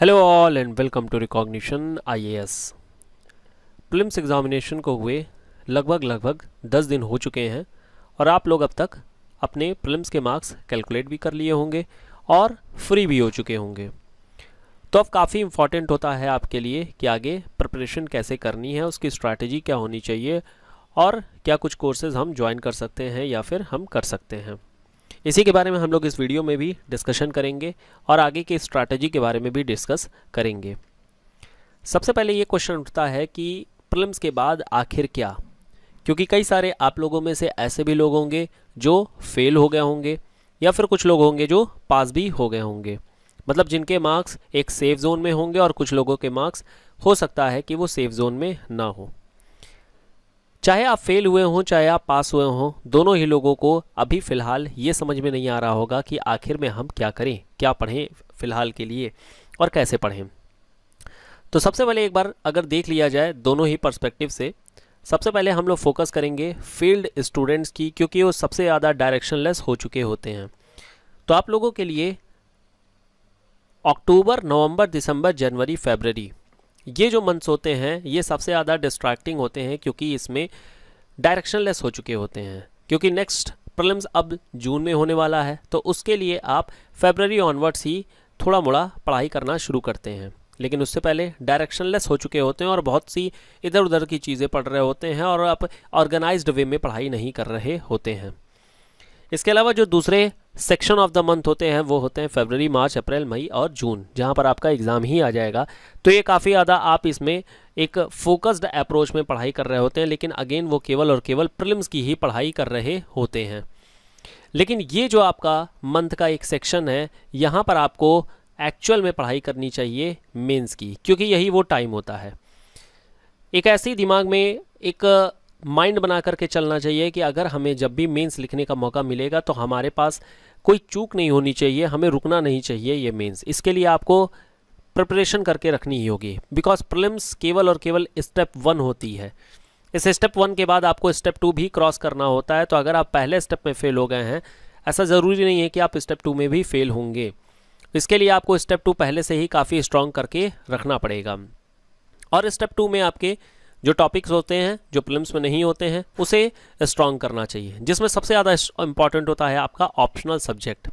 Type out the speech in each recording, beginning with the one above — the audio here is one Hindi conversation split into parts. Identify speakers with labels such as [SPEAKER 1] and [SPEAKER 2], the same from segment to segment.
[SPEAKER 1] hello all and welcome to recognition IAS prelims examination को हुए लगभग लगभग 10 दिन हो चुके हैं और आप लोग अब तक अपने प्रिलिम्स के मार्क्स कैलकुलेट भी कर लिए होंगे और फ्री भी हो चुके होंगे तो अब काफ़ी इम्पॉर्टेंट होता है आपके लिए कि आगे प्रिपरेशन कैसे करनी है उसकी स्ट्रैटेजी क्या होनी चाहिए और क्या कुछ कोर्सेज़ हम ज्वाइन कर सकते हैं या फिर हम कर सकते हैं इसी के बारे में हम लोग इस वीडियो में भी डिस्कशन करेंगे और आगे के स्ट्रैटेजी के बारे में भी डिस्कस करेंगे सबसे पहले ये क्वेश्चन उठता है कि प्रलम्स के बाद आखिर क्या क्योंकि कई सारे आप लोगों में से ऐसे भी लोग होंगे जो फेल हो गए होंगे या फिर कुछ लोग होंगे जो पास भी हो गए होंगे मतलब जिनके मार्क्स एक सेफ जोन में होंगे और कुछ लोगों के मार्क्स हो सकता है कि वो सेफ जोन में ना हो चाहे आप फेल हुए हों चाहे आप पास हुए हों दोनों ही लोगों को अभी फ़िलहाल ये समझ में नहीं आ रहा होगा कि आखिर में हम क्या करें क्या पढ़ें फ़िलहाल के लिए और कैसे पढ़ें तो सबसे पहले एक बार अगर देख लिया जाए दोनों ही पर्सपेक्टिव से सबसे पहले हम लोग फोकस करेंगे फील्ड स्टूडेंट्स की क्योंकि वो सबसे ज़्यादा डायरेक्शनलेस हो चुके होते हैं तो आप लोगों के लिए अक्टूबर नवंबर दिसंबर जनवरी फरवरी ये जो मंथ्स होते हैं ये सबसे ज़्यादा डिस्ट्रैक्टिंग होते हैं क्योंकि इसमें डायरेक्शनलेस हो चुके होते हैं क्योंकि नेक्स्ट प्रॉब्लम्स अब जून में होने वाला है तो उसके लिए आप फेबररी ऑनवर्ड्स ही थोड़ा मोड़ा पढ़ाई करना शुरू करते हैं लेकिन उससे पहले डायरेक्शनलेस हो चुके होते हैं और बहुत सी इधर उधर की चीज़ें पढ़ रहे होते हैं और आप ऑर्गेनाइज्ड वे में पढ़ाई नहीं कर रहे होते हैं इसके अलावा जो दूसरे सेक्शन ऑफ द मंथ होते हैं वो होते हैं फरवरी मार्च अप्रैल मई और जून जहाँ पर आपका एग्ज़ाम ही आ जाएगा तो ये काफ़ी ज़्यादा आप इसमें एक फोकस्ड अप्रोच में पढ़ाई कर रहे होते हैं लेकिन अगेन वो केवल और केवल प्रिलिम्स की ही पढ़ाई कर रहे होते हैं लेकिन ये जो आपका मंथ का एक सेक्शन है यहाँ पर आपको एक्चुअल में पढ़ाई करनी चाहिए मेंस की क्योंकि यही वो टाइम होता है एक ऐसे दिमाग में एक माइंड बना करके चलना चाहिए कि अगर हमें जब भी मेंस लिखने का मौका मिलेगा तो हमारे पास कोई चूक नहीं होनी चाहिए हमें रुकना नहीं चाहिए ये मेंस इसके लिए आपको प्रिपरेशन करके रखनी ही होगी बिकॉज प्रिलिम्स केवल और केवल स्टेप वन होती है इस स्टेप वन के बाद आपको स्टेप टू भी क्रॉस करना होता है तो अगर आप पहले स्टेप में फेल हो गए हैं ऐसा ज़रूरी नहीं है कि आप स्टेप टू में भी फेल होंगे इसके लिए आपको स्टेप टू पहले से ही काफ़ी स्ट्रॉन्ग करके रखना पड़ेगा और स्टेप टू में आपके जो टॉपिक्स होते हैं जो प्रिलिम्स में नहीं होते हैं उसे स्ट्रॉन्ग करना चाहिए जिसमें सबसे ज़्यादा इंपॉर्टेंट होता है आपका ऑप्शनल सब्जेक्ट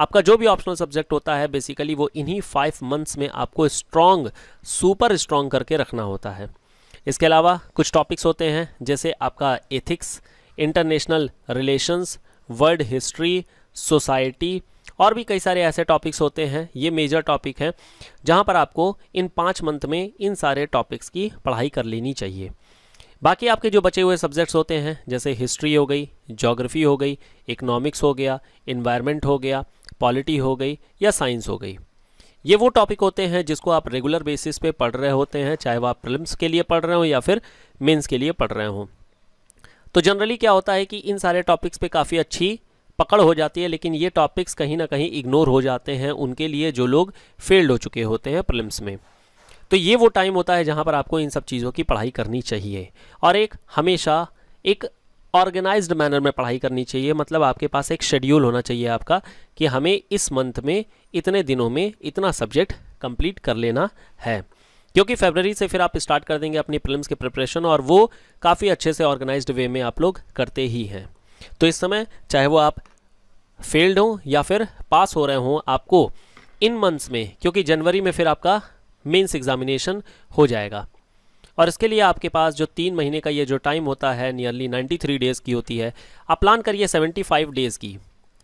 [SPEAKER 1] आपका जो भी ऑप्शनल सब्जेक्ट होता है बेसिकली वो इन्हीं फाइव मंथ्स में आपको स्ट्रॉन्ग सुपर स्ट्रॉन्ग करके रखना होता है इसके अलावा कुछ टॉपिक्स होते हैं जैसे आपका ethics international relations world history society और भी कई सारे ऐसे टॉपिक्स होते हैं ये मेजर टॉपिक हैं जहाँ पर आपको इन पाँच मंथ में इन सारे टॉपिक्स की पढ़ाई कर लेनी चाहिए बाकी आपके जो बचे हुए सब्जेक्ट्स होते हैं जैसे हिस्ट्री हो गई जोग्राफ़ी हो गई इकनॉमिक्स हो गया इन्वायरमेंट हो गया पॉलिटी हो गई या साइंस हो गई ये वो टॉपिक होते हैं जिसको आप रेगुलर बेसिस पे पढ़ रहे होते हैं चाहे वह आप प्रिलिम्स के लिए पढ़ रहे हो या फिर मेंस के लिए पढ़ रहे हों तो जनरली क्या होता है कि इन सारे टॉपिक्स पे काफ़ी अच्छी पकड़ हो जाती है लेकिन ये टॉपिक्स कहीं ना कहीं इग्नोर हो जाते हैं उनके लिए जो लोग फेल्ड हो चुके होते हैं प्रलिम्स में तो ये वो टाइम होता है जहाँ पर आपको इन सब चीज़ों की पढ़ाई करनी चाहिए और एक हमेशा एक ऑर्गेनाइज्ड मैनर में पढ़ाई करनी चाहिए मतलब आपके पास एक शेड्यूल होना चाहिए आपका कि हमें इस मंथ में इतने दिनों में इतना सब्जेक्ट कंप्लीट कर लेना है क्योंकि फेबररी से फिर आप स्टार्ट कर देंगे अपनी प्रिलिम्स की प्रिपरेशन और वो काफ़ी अच्छे से ऑर्गेनाइज्ड वे में आप लोग करते ही हैं तो इस समय चाहे वो आप फेल्ड हों या फिर पास हो रहे हों आपको इन मंथ्स में क्योंकि जनवरी में फिर आपका मेंस एग्जामिनेशन हो जाएगा और इसके लिए आपके पास जो तीन महीने का ये जो टाइम होता है नियरली 93 डेज़ की होती है आप प्लान करिए 75 डेज़ की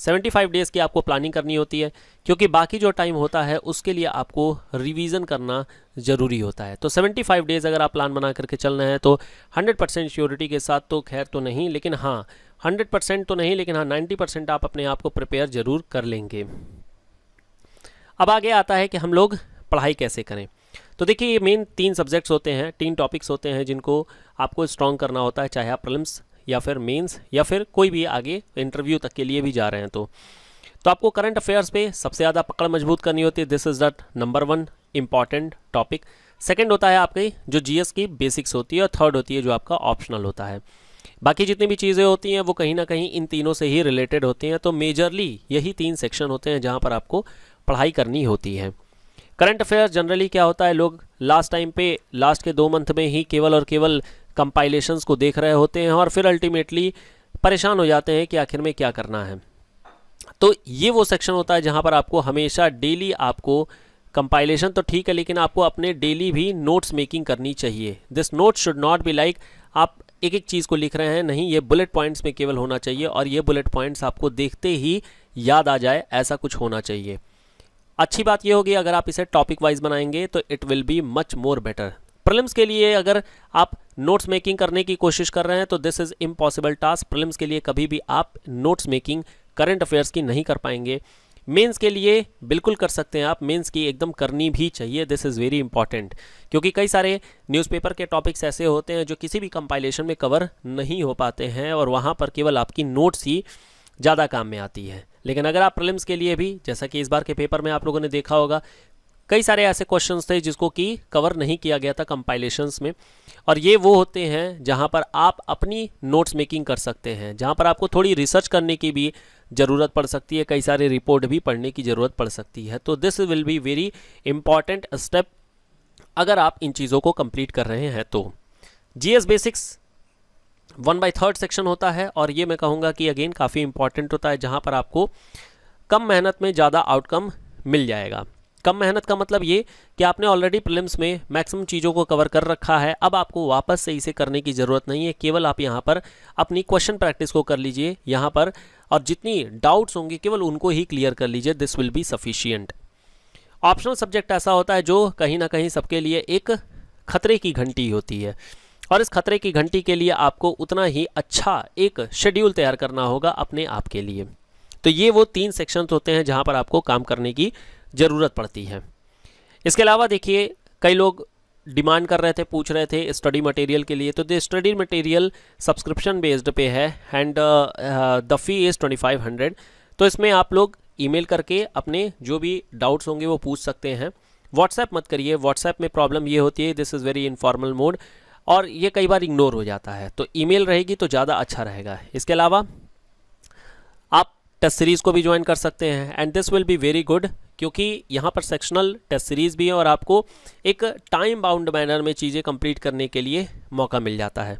[SPEAKER 1] 75 डेज़ की आपको प्लानिंग करनी होती है क्योंकि बाकी जो टाइम होता है उसके लिए आपको रिवीजन करना ज़रूरी होता है तो 75 डेज़ अगर आप प्लान बना करके चलना है तो 100 परसेंट श्योरिटी के साथ तो खैर तो नहीं लेकिन हाँ हंड्रेड परसेंट तो नहीं लेकिन हाँ नाइन्टी परसेंट आप अपने आप को प्रिपेयर ज़रूर कर लेंगे अब आगे आता है कि हम लोग पढ़ाई कैसे करें तो देखिए ये मेन तीन सब्जेक्ट्स होते हैं तीन टॉपिक्स होते हैं जिनको आपको स्ट्रॉन्ग करना होता है चाहे आप प्रलम्स या फिर मेन्स या फिर कोई भी आगे इंटरव्यू तक के लिए भी जा रहे हैं तो तो आपको करंट अफेयर्स पे सबसे ज़्यादा पकड़ मजबूत करनी होती है this is the number one important topic second होता है आपकी जो जीएस की बेसिक्स होती है और थर्ड होती है जो आपका ऑप्शनल होता है बाकी जितनी भी चीज़ें होती हैं वो कहीं ना कहीं इन तीनों से ही रिलेटेड होती हैं तो मेजरली यही तीन सेक्शन होते हैं जहाँ पर आपको पढ़ाई करनी होती है करंट अफेयर जनरली क्या होता है लोग लास्ट टाइम पे लास्ट के दो मंथ में ही केवल और केवल कंपाइलेशंस को देख रहे होते हैं और फिर अल्टीमेटली परेशान हो जाते हैं कि आखिर में क्या करना है तो ये वो सेक्शन होता है जहाँ पर आपको हमेशा डेली आपको कंपाइलेशन तो ठीक है लेकिन आपको अपने डेली भी नोट्स मेकिंग करनी चाहिए this note should not be like आप एक एक चीज़ को लिख रहे हैं नहीं ये बुलेट पॉइंट्स में केवल होना चाहिए और ये बुलेट पॉइंट्स आपको देखते ही याद आ जाए ऐसा कुछ होना चाहिए अच्छी बात यह होगी अगर आप इसे टॉपिक वाइज बनाएंगे तो it will be much more better prelims के लिए अगर आप नोट्स मेकिंग करने की कोशिश कर रहे हैं तो this is impossible task prelims के लिए कभी भी आप नोट्स मेकिंग करंट अफेयर्स की नहीं कर पाएंगे मेंस के लिए बिल्कुल कर सकते हैं आप मेंस की एकदम करनी भी चाहिए दिस इज़ वेरी इंपॉर्टेंट क्योंकि कई सारे न्यूज़पेपर के टॉपिक्स ऐसे होते हैं जो किसी भी कंपाइलेशन में कवर नहीं हो पाते हैं और वहाँ पर केवल आपकी नोट्स ही ज़्यादा काम में आती है लेकिन अगर आप प्रलिम्स के लिए भी जैसा कि इस बार के पेपर में आप लोगों ने देखा होगा कई सारे ऐसे क्वेश्चन थे जिसको कि कवर नहीं किया गया था कंपाइलेशंस में और ये वो होते हैं जहाँ पर आप अपनी नोट्स मेकिंग कर सकते हैं जहाँ पर आपको थोड़ी रिसर्च करने की भी ज़रूरत पड़ सकती है कई सारे रिपोर्ट भी पढ़ने की ज़रूरत पड़ सकती है तो this will be very important step अगर आप इन चीज़ों को कंप्लीट कर रहे हैं तो G S basics one by third section होता है और ये मैं कहूँगा कि अगेन काफ़ी इंपॉर्टेंट होता है जहाँ पर आपको कम मेहनत में ज़्यादा आउटकम मिल जाएगा कम मेहनत का मतलब ये कि आपने ऑलरेडी प्रिलिम्स में मैक्सिमम चीज़ों को कवर कर रखा है अब आपको वापस से इसे करने की ज़रूरत नहीं है केवल आप यहाँ पर अपनी क्वेश्चन प्रैक्टिस को कर लीजिए यहाँ पर और जितनी डाउट्स होंगे केवल उनको ही क्लियर कर लीजिए this will be sufficient optional subject ऐसा होता है जो कहीं ना कहीं सबके लिए एक खतरे की घंटी होती है और इस खतरे की घंटी के लिए आपको उतना ही अच्छा एक शेड्यूल तैयार करना होगा अपने आप के लिए तो ये वो तीन सेक्शंस होते हैं जहाँ पर आपको काम करने की ज़रूरत पड़ती है इसके अलावा देखिए कई लोग डिमांड कर रहे थे पूछ रहे थे स्टडी मटेरियल के लिए तो the study material subscription based पे है and the fee is twenty five hundred तो इसमें आप लोग ईमेल करके अपने जो भी डाउट्स होंगे वो पूछ सकते हैं व्हाट्सएप मत करिए व्हाट्सएप में प्रॉब्लम ये होती है this is very informal mode और ये कई बार इग्नोर हो जाता है तो ई रहेगी तो ज़्यादा अच्छा रहेगा इसके अलावा आप टेस्ट सीरीज़ को भी ज्वाइन कर सकते हैं and this will be very good क्योंकि यहाँ पर सेक्शनल टेस्ट सीरीज़ भी है और आपको एक टाइम बाउंड मैनर में चीज़ें कंप्लीट करने के लिए मौका मिल जाता है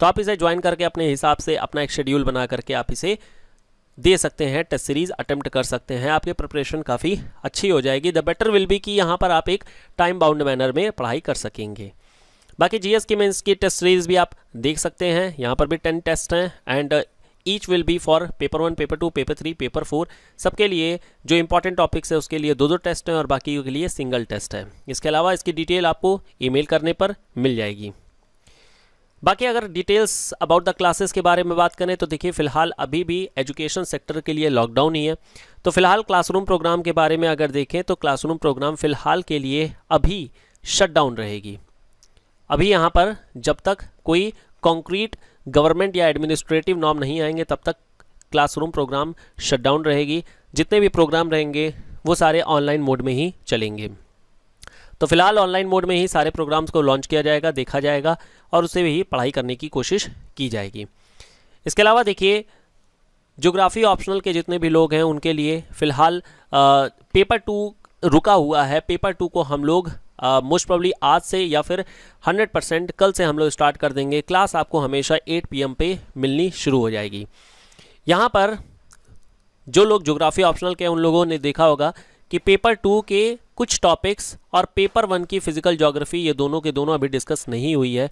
[SPEAKER 1] तो आप इसे ज्वाइन करके अपने हिसाब से अपना एक शेड्यूल बना करके आप इसे दे सकते हैं टेस्ट सीरीज़ अटैम्प्ट कर सकते हैं आपकी प्रिपरेशन काफ़ी अच्छी हो जाएगी द बेटर विल बी कि यहाँ पर आप एक टाइम बाउंड मैनर में पढ़ाई कर सकेंगे बाकी जीएस की मेंस की टेस्ट सीरीज़ भी आप देख सकते हैं यहाँ पर भी टेन टेस्ट हैं and each will be for paper one paper two paper three paper four सबके लिए जो इंपॉर्टेंट टॉपिक्स है उसके लिए दो दो टेस्ट हैं और बाकी के लिए सिंगल टेस्ट है इसके अलावा इसकी डिटेल आपको ईमेल करने पर मिल जाएगी बाकी अगर डिटेल्स अबाउट द क्लासेस के बारे में बात करें तो देखिए फ़िलहाल अभी भी एजुकेशन सेक्टर के लिए लॉकडाउन ही है तो फ़िलहाल क्लासरूम प्रोग्राम के बारे में अगर देखें तो क्लासरूम प्रोग्राम फ़िलहाल के लिए अभी शटडाउन रहेगी अभी यहाँ पर जब तक कोई कॉन्क्रीट गवर्नमेंट या एडमिनिस्ट्रेटिव नॉर्म नहीं आएंगे तब तक क्लासरूम प्रोग्राम शटडाउन रहेगी जितने भी प्रोग्राम रहेंगे वो सारे ऑनलाइन मोड में ही चलेंगे तो फिलहाल ऑनलाइन मोड में ही सारे प्रोग्राम्स को लॉन्च किया जाएगा देखा जाएगा और उसे भी पढ़ाई करने की कोशिश की जाएगी इसके अलावा देखिए जोग्राफ़ी ऑप्शनल के जितने भी लोग हैं उनके लिए फ़िलहाल पेपर टू रुका हुआ है पेपर टू को हम लोग मोस्ट प्रॉब्ली आज से या फिर 100 परसेंट कल से हम लोग स्टार्ट कर देंगे क्लास आपको हमेशा 8 पीएम पे मिलनी शुरू हो जाएगी यहाँ पर जो लोग जोग्राफी ऑप्शनल के उन लोगों ने देखा होगा कि पेपर टू के कुछ टॉपिक्स और पेपर वन की फिजिकल जोग्राफी ये दोनों के दोनों अभी डिस्कस नहीं हुई है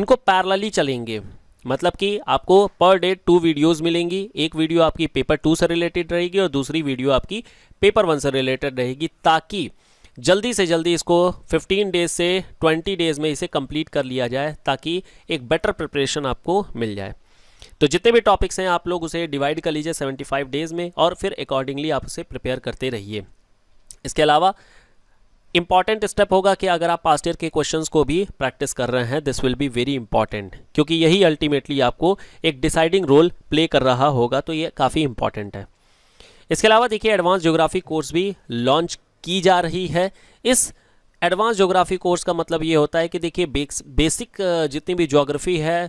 [SPEAKER 1] इनको पैरलली चलेंगे मतलब कि आपको पर डे टू वीडियोस मिलेंगी एक वीडियो आपकी पेपर टू से रिलेटेड रहेगी और दूसरी वीडियो आपकी पेपर वन से रिलेटेड रहेगी ताकि जल्दी से जल्दी इसको 15 डेज से 20 डेज़ में इसे कंप्लीट कर लिया जाए ताकि एक बेटर प्रिपरेशन आपको मिल जाए तो जितने भी टॉपिक्स हैं आप लोग उसे डिवाइड कर लीजिए 75 डेज़ में और फिर अकॉर्डिंगली आप उसे प्रिपेयर करते रहिए इसके अलावा इंपॉर्टेंट स्टेप होगा कि अगर आप पास्ट ईयर के क्वेश्चंस को भी प्रैक्टिस कर रहे हैं this will be very important क्योंकि यही अल्टीमेटली आपको एक डिसाइडिंग रोल प्ले कर रहा होगा तो ये काफ़ी इंपॉर्टेंट है इसके अलावा देखिए एडवांस ज्योग्राफी कोर्स भी लॉन्च की जा रही है इस एडवांस जोग्राफी कोर्स का मतलब ये होता है कि देखिए बेसिक जितनी भी जोग्राफी है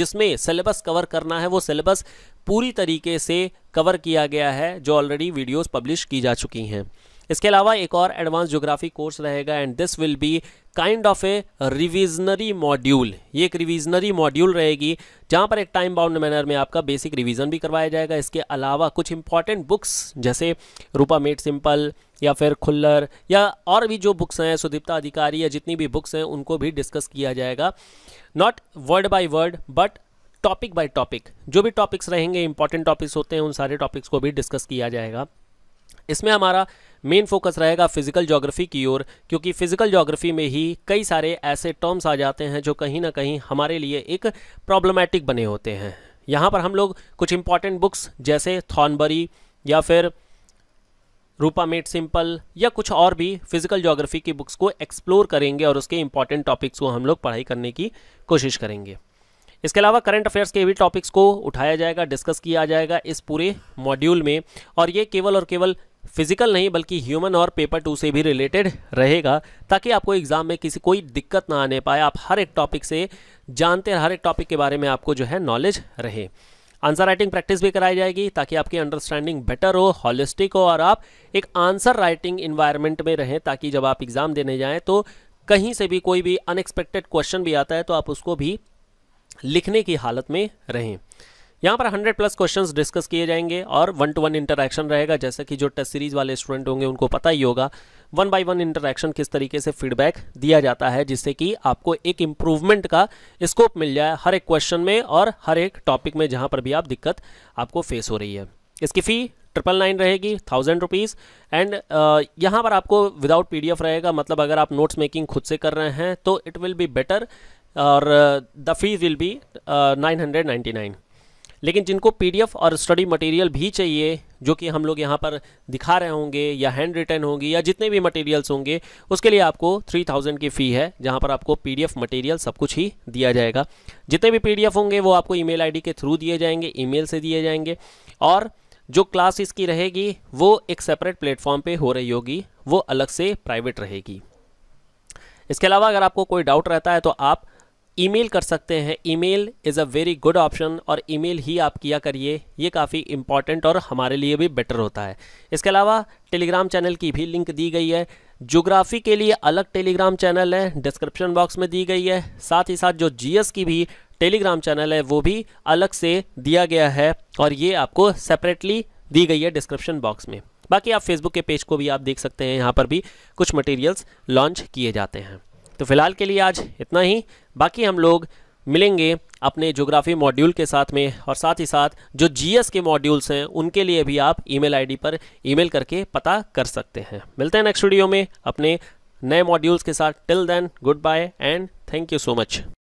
[SPEAKER 1] जिसमें सिलेबस कवर करना है वो सिलेबस पूरी तरीके से कवर किया गया है जो ऑलरेडी वीडियोस पब्लिश की जा चुकी हैं इसके अलावा एक और एडवांस ज्योग्राफी कोर्स रहेगा and this will be kind of a revisionary module ये एक रिविजनरी मॉड्यूल रहेगी जहाँ पर एक टाइम बाउंड मैनर में आपका बेसिक रिविज़न भी करवाया जाएगा इसके अलावा कुछ इंपॉर्टेंट बुक्स जैसे रूपा मेट सिंपल या फिर खुल्लर या और भी जो बुक्स हैं सुदीप्ता अधिकारी या जितनी भी बुक्स हैं उनको भी डिस्कस किया जाएगा not word by word but topic by topic जो भी टॉपिक्स रहेंगे इंपॉर्टेंट टॉपिक्स होते हैं उन सारे टॉपिक्स को भी डिस्कस किया जाएगा इसमें हमारा मेन फोकस रहेगा फिजिकल ज्योग्राफी की ओर क्योंकि फिजिकल ज्योग्राफी में ही कई सारे ऐसे टर्म्स आ जाते हैं जो कहीं ना कहीं हमारे लिए एक प्रॉब्लमेटिक बने होते हैं यहाँ पर हम लोग कुछ इंपॉर्टेंट बुक्स जैसे थॉनबरी या फिर रूपा मेड सिंपल या कुछ और भी फिजिकल ज्योग्राफी की बुक्स को एक्सप्लोर करेंगे और उसके इंपॉर्टेंट टॉपिक्स को हम लोग पढ़ाई करने की कोशिश करेंगे इसके अलावा करंट अफेयर्स के भी टॉपिक्स को उठाया जाएगा डिस्कस किया जाएगा इस पूरे मॉड्यूल में और ये केवल और केवल फिजिकल नहीं बल्कि ह्यूमन और पेपर टू से भी रिलेटेड रहेगा ताकि आपको एग्ज़ाम में किसी कोई दिक्कत ना आने पाए आप हर एक टॉपिक से जानते हर एक टॉपिक के बारे में आपको जो है नॉलेज रहे आंसर राइटिंग प्रैक्टिस भी कराई जाएगी ताकि आपकी अंडरस्टैंडिंग बेटर हो हॉलिस्टिक हो और आप एक आंसर राइटिंग इन्वायरमेंट में रहें ताकि जब आप एग्ज़ाम देने जाएँ तो कहीं से भी कोई भी अनएक्सपेक्टेड क्वेश्चन भी आता है तो आप उसको भी लिखने की हालत में रहें यहाँ पर 100 प्लस क्वेश्चंस डिस्कस किए जाएंगे और वन टू वन इंटरेक्शन रहेगा जैसे कि जो टेस्ट सीरीज वाले स्टूडेंट होंगे उनको पता ही होगा वन बाय वन इंटरेक्शन किस तरीके से फीडबैक दिया जाता है जिससे कि आपको एक इम्प्रूवमेंट का स्कोप मिल जाए हर एक क्वेश्चन में और हर एक टॉपिक में जहाँ पर भी आप दिक्कत आपको फेस हो रही है इसकी फ़ी ट्रिपल नाइन रहेगी थाउजेंड रुपीज़ एंड यहाँ पर आपको विदाउट पी रहेगा मतलब अगर आप नोट्स मेकिंग खुद से कर रहे हैं तो इट विल बी बेटर और the fees will be nine hundred ninety nine लेकिन जिनको पीडीएफ और स्टडी मटेरियल भी चाहिए जो कि हम लोग यहाँ पर दिखा रहे होंगे या हैंड रिटर्न होंगी या जितने भी मटेरियल्स होंगे उसके लिए आपको थ्री थाउजेंड की फ़ी है जहाँ पर आपको पीडीएफ मटेरियल सब कुछ ही दिया जाएगा जितने भी पीडीएफ होंगे वो आपको ईमेल आईडी के थ्रू दिए जाएंगे ईमेल से दिए जाएंगे और जो क्लास इसकी रहेगी वो एक सेपरेट प्लेटफॉर्म पर हो रही होगी वो अलग से प्राइवेट रहेगी इसके अलावा अगर आपको कोई डाउट रहता है तो आप ईमेल कर सकते हैं email is a very good option और ईमेल ही आप किया करिए ये काफ़ी इंपॉर्टेंट और हमारे लिए भी बेटर होता है इसके अलावा टेलीग्राम चैनल की भी लिंक दी गई है जोग्राफ़ी के लिए अलग टेलीग्राम चैनल है डिस्क्रिप्शन बॉक्स में दी गई है साथ ही साथ जो जी की भी टेलीग्राम चैनल है वो भी अलग से दिया गया है और ये आपको सेपरेटली दी गई है डिस्क्रिप्शन बॉक्स में बाकी आप फेसबुक के पेज को भी आप देख सकते हैं यहाँ पर भी कुछ मटेरियल्स लॉन्च किए जाते हैं तो फिलहाल के लिए आज इतना ही बाकी हम लोग मिलेंगे अपने ज्योग्राफी मॉड्यूल के साथ में और साथ ही साथ जो जीएस के मॉड्यूल्स हैं उनके लिए भी आप ईमेल आईडी पर ईमेल करके पता कर सकते हैं मिलते हैं नेक्स्ट वीडियो में अपने नए मॉड्यूल्स के साथ till then goodbye and thank you so much